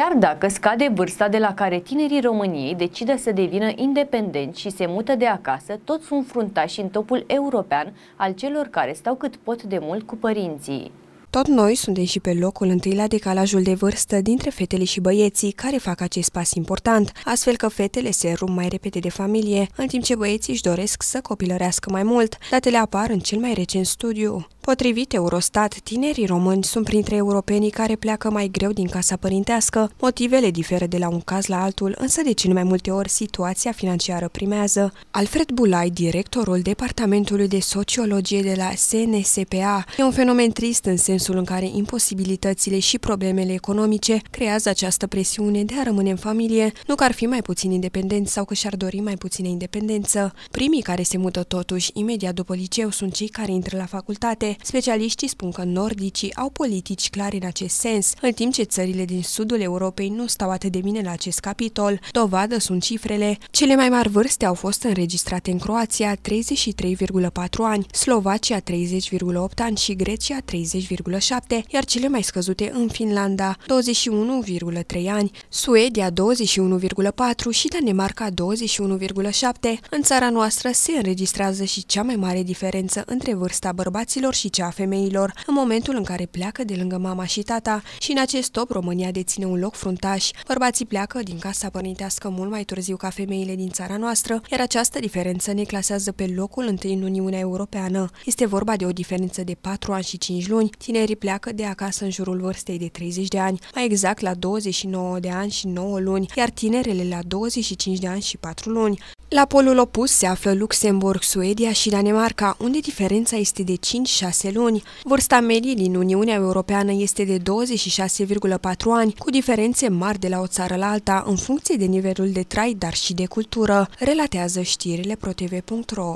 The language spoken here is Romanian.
Chiar dacă scade vârsta de la care tinerii României decide să devină independenți și se mută de acasă, toți sunt fruntași în topul european al celor care stau cât pot de mult cu părinții. Tot noi suntem și pe locul întâi la decalajul de vârstă dintre fetele și băieții care fac acest pas important, astfel că fetele se rup mai repede de familie, în timp ce băieții își doresc să copilărească mai mult. Datele apar în cel mai recent studiu. Potrivit Eurostat, tinerii români sunt printre europenii care pleacă mai greu din casa părintească. Motivele diferă de la un caz la altul, însă de cele mai multe ori situația financiară primează. Alfred Bulai, directorul Departamentului de Sociologie de la SNSPA, e un fenomen trist în sensul în care imposibilitățile și problemele economice creează această presiune de a rămâne în familie, nu că ar fi mai puțin independenți sau că și-ar dori mai puțină independență. Primii care se mută totuși imediat după liceu sunt cei care intră la facultate, Specialiștii spun că nordicii au politici clare în acest sens, în timp ce țările din sudul Europei nu stau atât de bine la acest capitol. Dovadă sunt cifrele. Cele mai mari vârste au fost înregistrate în Croația, 33,4 ani, Slovacia 30,8 ani și Grecia 30,7, iar cele mai scăzute în Finlanda, 21,3 ani, Suedia 21,4 și Danemarca 21,7. În țara noastră se înregistrează și cea mai mare diferență între vârsta bărbaților și cea a femeilor în momentul în care pleacă de lângă mama și tata și în acest top România deține un loc fruntaș. Bărbații pleacă din casa părintească mult mai târziu ca femeile din țara noastră, iar această diferență ne clasează pe locul întâi în Uniunea Europeană. Este vorba de o diferență de 4 ani și 5 luni. Tinerii pleacă de acasă în jurul vârstei de 30 de ani, mai exact la 29 de ani și 9 luni, iar tinerele la 25 de ani și 4 luni. La polul opus se află Luxemburg, Suedia și Danemarca, unde diferența este de 5-6 luni. Vârsta medie din Uniunea Europeană este de 26,4 ani, cu diferențe mari de la o țară la alta, în funcție de nivelul de trai, dar și de cultură, relatează știrile protv.ro.